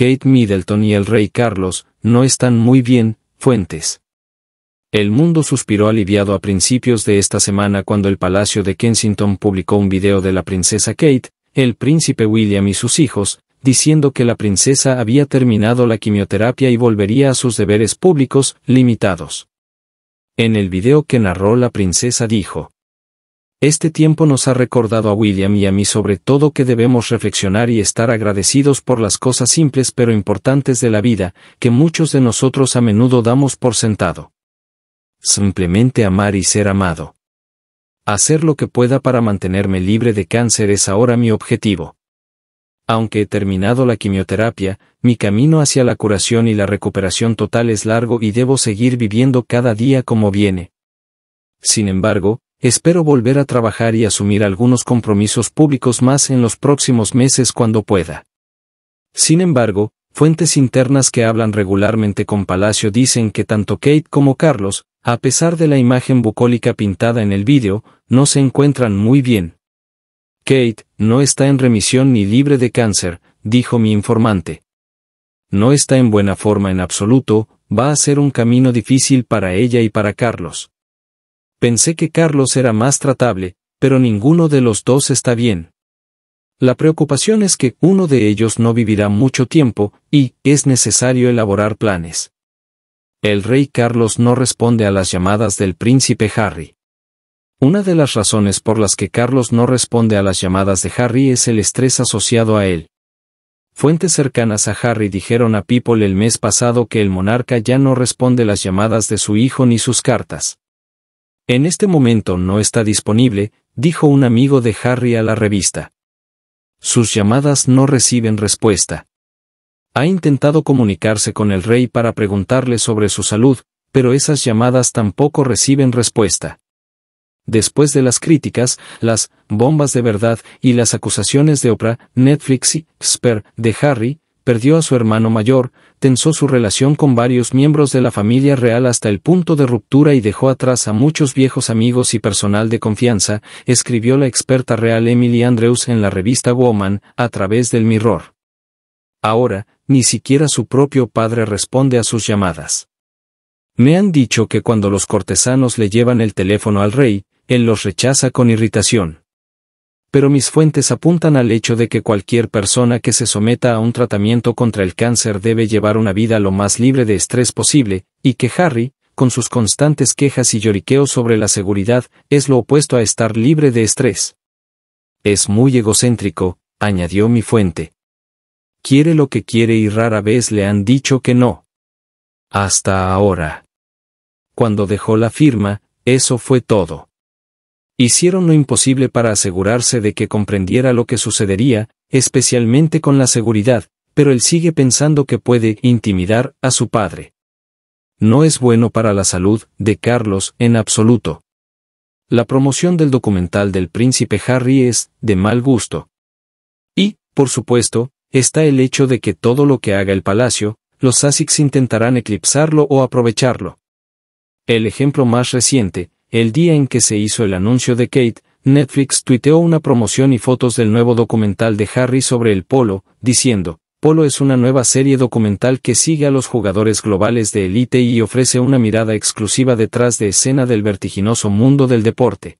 Kate Middleton y el rey Carlos, no están muy bien, fuentes. El mundo suspiró aliviado a principios de esta semana cuando el Palacio de Kensington publicó un video de la princesa Kate, el príncipe William y sus hijos, diciendo que la princesa había terminado la quimioterapia y volvería a sus deberes públicos, limitados. En el video que narró la princesa dijo, este tiempo nos ha recordado a William y a mí sobre todo que debemos reflexionar y estar agradecidos por las cosas simples pero importantes de la vida, que muchos de nosotros a menudo damos por sentado. Simplemente amar y ser amado. Hacer lo que pueda para mantenerme libre de cáncer es ahora mi objetivo. Aunque he terminado la quimioterapia, mi camino hacia la curación y la recuperación total es largo y debo seguir viviendo cada día como viene. Sin embargo, Espero volver a trabajar y asumir algunos compromisos públicos más en los próximos meses cuando pueda. Sin embargo, fuentes internas que hablan regularmente con Palacio dicen que tanto Kate como Carlos, a pesar de la imagen bucólica pintada en el vídeo, no se encuentran muy bien. Kate, no está en remisión ni libre de cáncer, dijo mi informante. No está en buena forma en absoluto, va a ser un camino difícil para ella y para Carlos. Pensé que Carlos era más tratable, pero ninguno de los dos está bien. La preocupación es que uno de ellos no vivirá mucho tiempo, y es necesario elaborar planes. El rey Carlos no responde a las llamadas del príncipe Harry. Una de las razones por las que Carlos no responde a las llamadas de Harry es el estrés asociado a él. Fuentes cercanas a Harry dijeron a People el mes pasado que el monarca ya no responde las llamadas de su hijo ni sus cartas. En este momento no está disponible, dijo un amigo de Harry a la revista. Sus llamadas no reciben respuesta. Ha intentado comunicarse con el rey para preguntarle sobre su salud, pero esas llamadas tampoco reciben respuesta. Después de las críticas, las bombas de verdad y las acusaciones de Oprah, Netflix y Sper de Harry, perdió a su hermano mayor, tensó su relación con varios miembros de la familia real hasta el punto de ruptura y dejó atrás a muchos viejos amigos y personal de confianza, escribió la experta real Emily Andrews en la revista Woman, a través del Mirror. Ahora, ni siquiera su propio padre responde a sus llamadas. Me han dicho que cuando los cortesanos le llevan el teléfono al rey, él los rechaza con irritación pero mis fuentes apuntan al hecho de que cualquier persona que se someta a un tratamiento contra el cáncer debe llevar una vida lo más libre de estrés posible, y que Harry, con sus constantes quejas y lloriqueos sobre la seguridad, es lo opuesto a estar libre de estrés. Es muy egocéntrico, añadió mi fuente. Quiere lo que quiere y rara vez le han dicho que no. Hasta ahora. Cuando dejó la firma, eso fue todo hicieron lo imposible para asegurarse de que comprendiera lo que sucedería, especialmente con la seguridad, pero él sigue pensando que puede intimidar a su padre. No es bueno para la salud de Carlos en absoluto. La promoción del documental del príncipe Harry es de mal gusto. Y, por supuesto, está el hecho de que todo lo que haga el palacio, los Asics intentarán eclipsarlo o aprovecharlo. El ejemplo más reciente el día en que se hizo el anuncio de Kate, Netflix tuiteó una promoción y fotos del nuevo documental de Harry sobre el polo, diciendo, Polo es una nueva serie documental que sigue a los jugadores globales de élite y ofrece una mirada exclusiva detrás de escena del vertiginoso mundo del deporte.